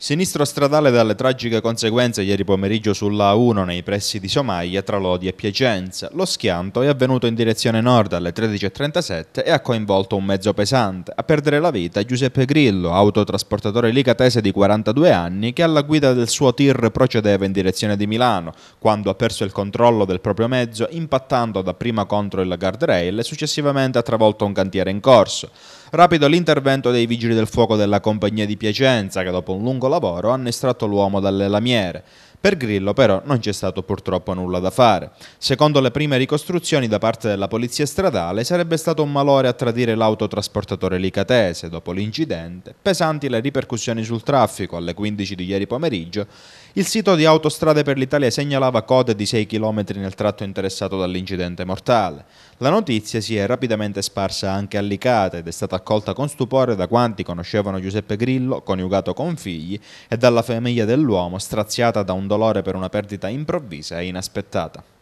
Sinistro stradale dalle tragiche conseguenze ieri pomeriggio sulla A1 nei pressi di Somaglia tra Lodi e Piacenza. Lo schianto è avvenuto in direzione nord alle 13.37 e ha coinvolto un mezzo pesante. A perdere la vita Giuseppe Grillo, autotrasportatore ligatese di 42 anni, che alla guida del suo tir procedeva in direzione di Milano, quando ha perso il controllo del proprio mezzo impattando dapprima contro il guardrail e successivamente ha travolto un cantiere in corso. Rapido l'intervento dei vigili del fuoco della compagnia di Piacenza che dopo un lungo lavoro hanno estratto l'uomo dalle lamiere, per Grillo però non c'è stato purtroppo nulla da fare. Secondo le prime ricostruzioni da parte della polizia stradale sarebbe stato un malore a tradire l'autotrasportatore licatese dopo l'incidente, pesanti le ripercussioni sul traffico alle 15 di ieri pomeriggio, il sito di Autostrade per l'Italia segnalava code di 6 km nel tratto interessato dall'incidente mortale. La notizia si è rapidamente sparsa anche a Licata ed è stata accolta con stupore da quanti conoscevano Giuseppe Grillo, coniugato con figli, e dalla famiglia dell'uomo straziata da un dolore per una perdita improvvisa e inaspettata.